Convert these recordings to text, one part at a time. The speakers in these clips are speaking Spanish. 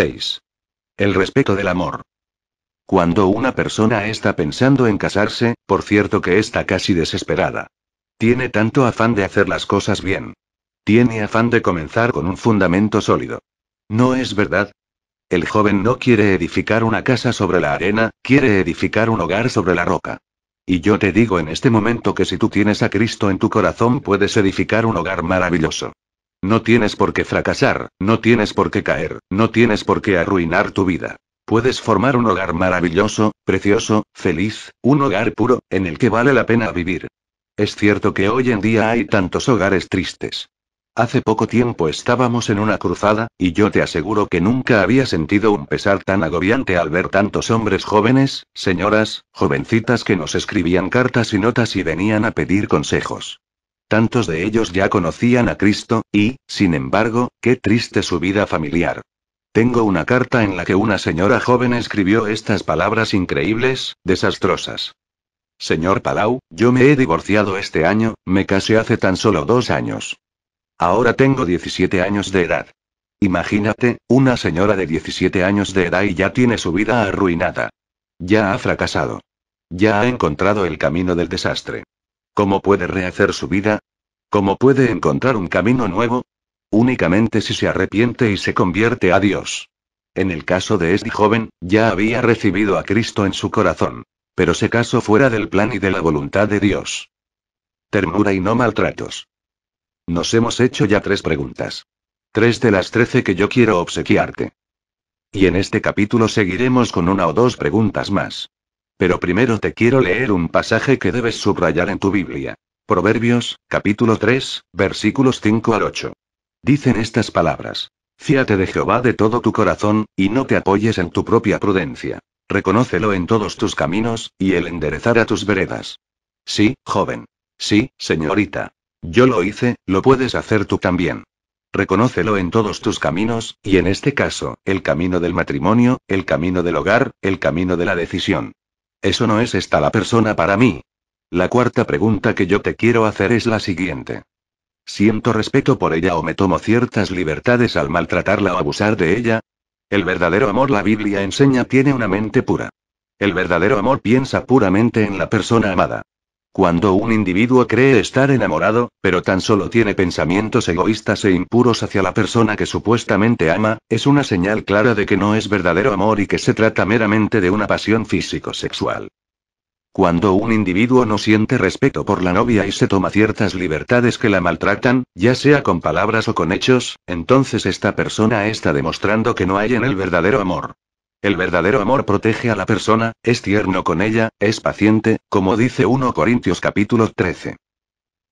6. El respeto del amor. Cuando una persona está pensando en casarse, por cierto que está casi desesperada. Tiene tanto afán de hacer las cosas bien. Tiene afán de comenzar con un fundamento sólido. ¿No es verdad? El joven no quiere edificar una casa sobre la arena, quiere edificar un hogar sobre la roca. Y yo te digo en este momento que si tú tienes a Cristo en tu corazón puedes edificar un hogar maravilloso. No tienes por qué fracasar, no tienes por qué caer, no tienes por qué arruinar tu vida. Puedes formar un hogar maravilloso, precioso, feliz, un hogar puro, en el que vale la pena vivir. Es cierto que hoy en día hay tantos hogares tristes. Hace poco tiempo estábamos en una cruzada, y yo te aseguro que nunca había sentido un pesar tan agobiante al ver tantos hombres jóvenes, señoras, jovencitas que nos escribían cartas y notas y venían a pedir consejos. Tantos de ellos ya conocían a Cristo, y, sin embargo, qué triste su vida familiar. Tengo una carta en la que una señora joven escribió estas palabras increíbles, desastrosas. Señor Palau, yo me he divorciado este año, me casé hace tan solo dos años. Ahora tengo 17 años de edad. Imagínate, una señora de 17 años de edad y ya tiene su vida arruinada. Ya ha fracasado. Ya ha encontrado el camino del desastre. ¿Cómo puede rehacer su vida? ¿Cómo puede encontrar un camino nuevo? Únicamente si se arrepiente y se convierte a Dios. En el caso de este joven, ya había recibido a Cristo en su corazón. Pero se casó fuera del plan y de la voluntad de Dios. Ternura y no maltratos. Nos hemos hecho ya tres preguntas. Tres de las trece que yo quiero obsequiarte. Y en este capítulo seguiremos con una o dos preguntas más. Pero primero te quiero leer un pasaje que debes subrayar en tu Biblia. Proverbios, capítulo 3, versículos 5 al 8. Dicen estas palabras. Fíate de Jehová de todo tu corazón, y no te apoyes en tu propia prudencia. Reconócelo en todos tus caminos, y el enderezar a tus veredas. Sí, joven. Sí, señorita. Yo lo hice, lo puedes hacer tú también. Reconócelo en todos tus caminos, y en este caso, el camino del matrimonio, el camino del hogar, el camino de la decisión. Eso no es esta la persona para mí. La cuarta pregunta que yo te quiero hacer es la siguiente. ¿Siento respeto por ella o me tomo ciertas libertades al maltratarla o abusar de ella? El verdadero amor, la Biblia enseña, tiene una mente pura. El verdadero amor piensa puramente en la persona amada. Cuando un individuo cree estar enamorado, pero tan solo tiene pensamientos egoístas e impuros hacia la persona que supuestamente ama, es una señal clara de que no es verdadero amor y que se trata meramente de una pasión físico-sexual. Cuando un individuo no siente respeto por la novia y se toma ciertas libertades que la maltratan, ya sea con palabras o con hechos, entonces esta persona está demostrando que no hay en él verdadero amor. El verdadero amor protege a la persona, es tierno con ella, es paciente, como dice 1 Corintios capítulo 13.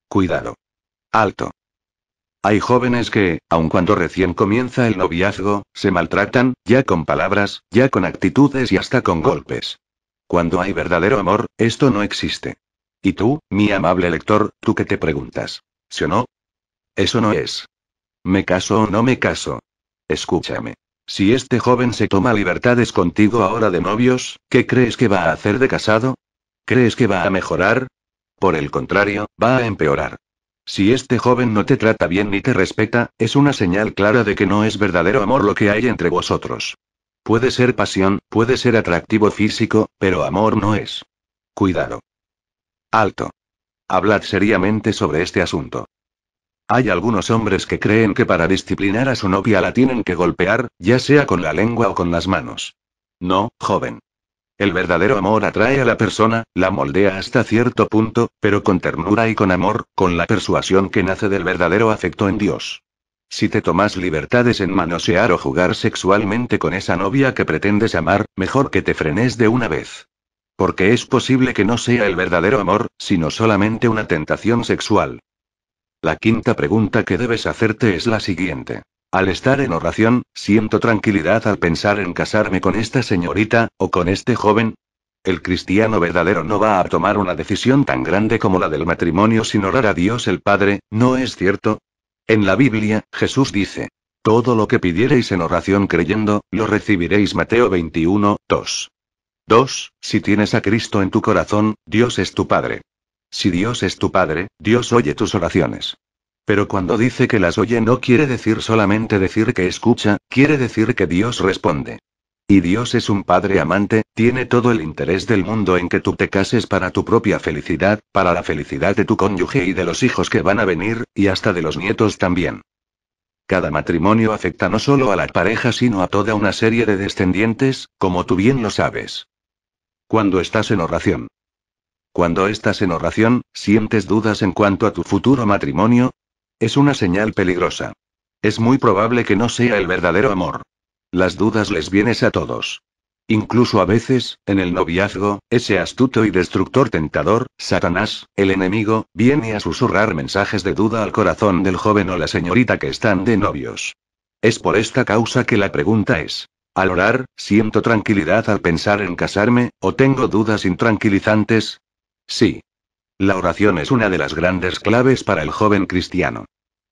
Cuidado. Alto. Hay jóvenes que, aun cuando recién comienza el noviazgo, se maltratan, ya con palabras, ya con actitudes y hasta con golpes. Cuando hay verdadero amor, esto no existe. Y tú, mi amable lector, tú que te preguntas, ¿sí o no? Eso no es. ¿Me caso o no me caso? Escúchame. Si este joven se toma libertades contigo ahora de novios, ¿qué crees que va a hacer de casado? ¿Crees que va a mejorar? Por el contrario, va a empeorar. Si este joven no te trata bien ni te respeta, es una señal clara de que no es verdadero amor lo que hay entre vosotros. Puede ser pasión, puede ser atractivo físico, pero amor no es. Cuidado. Alto. Hablad seriamente sobre este asunto. Hay algunos hombres que creen que para disciplinar a su novia la tienen que golpear, ya sea con la lengua o con las manos. No, joven. El verdadero amor atrae a la persona, la moldea hasta cierto punto, pero con ternura y con amor, con la persuasión que nace del verdadero afecto en Dios. Si te tomas libertades en manosear o jugar sexualmente con esa novia que pretendes amar, mejor que te frenes de una vez. Porque es posible que no sea el verdadero amor, sino solamente una tentación sexual. La quinta pregunta que debes hacerte es la siguiente. Al estar en oración, siento tranquilidad al pensar en casarme con esta señorita, o con este joven. El cristiano verdadero no va a tomar una decisión tan grande como la del matrimonio sin orar a Dios el Padre, ¿no es cierto? En la Biblia, Jesús dice, todo lo que pidiereis en oración creyendo, lo recibiréis. Mateo 21, 2. 2. Si tienes a Cristo en tu corazón, Dios es tu Padre. Si Dios es tu Padre, Dios oye tus oraciones. Pero cuando dice que las oye no quiere decir solamente decir que escucha, quiere decir que Dios responde. Y Dios es un padre amante, tiene todo el interés del mundo en que tú te cases para tu propia felicidad, para la felicidad de tu cónyuge y de los hijos que van a venir, y hasta de los nietos también. Cada matrimonio afecta no solo a la pareja sino a toda una serie de descendientes, como tú bien lo sabes. Cuando estás en oración, cuando estás en oración, sientes dudas en cuanto a tu futuro matrimonio. Es una señal peligrosa. Es muy probable que no sea el verdadero amor. Las dudas les vienes a todos. Incluso a veces, en el noviazgo, ese astuto y destructor tentador, Satanás, el enemigo, viene a susurrar mensajes de duda al corazón del joven o la señorita que están de novios. Es por esta causa que la pregunta es, al orar, siento tranquilidad al pensar en casarme, o tengo dudas intranquilizantes, Sí. La oración es una de las grandes claves para el joven cristiano.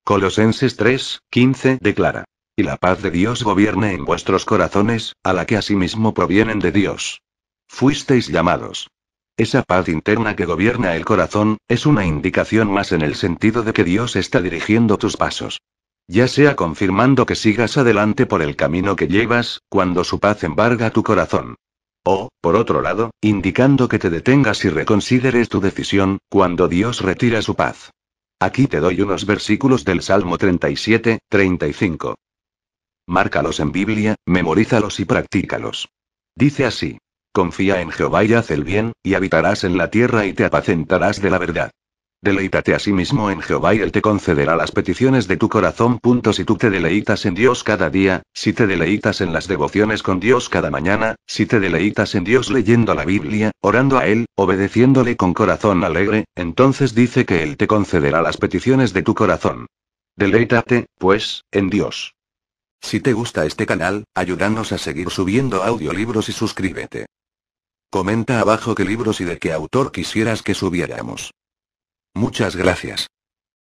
Colosenses 3, 15 declara. Y la paz de Dios gobierne en vuestros corazones, a la que asimismo provienen de Dios. Fuisteis llamados. Esa paz interna que gobierna el corazón, es una indicación más en el sentido de que Dios está dirigiendo tus pasos. Ya sea confirmando que sigas adelante por el camino que llevas, cuando su paz embarga tu corazón. O, por otro lado, indicando que te detengas y reconsideres tu decisión, cuando Dios retira su paz. Aquí te doy unos versículos del Salmo 37, 35. Márcalos en Biblia, memorízalos y practícalos. Dice así. Confía en Jehová y haz el bien, y habitarás en la tierra y te apacentarás de la verdad. Deleítate a sí mismo en Jehová y Él te concederá las peticiones de tu corazón. Si tú te deleitas en Dios cada día, si te deleitas en las devociones con Dios cada mañana, si te deleitas en Dios leyendo la Biblia, orando a Él, obedeciéndole con corazón alegre, entonces dice que Él te concederá las peticiones de tu corazón. Deleítate, pues, en Dios. Si te gusta este canal, ayúdanos a seguir subiendo audiolibros y suscríbete. Comenta abajo qué libros y de qué autor quisieras que subiéramos. Muchas gracias.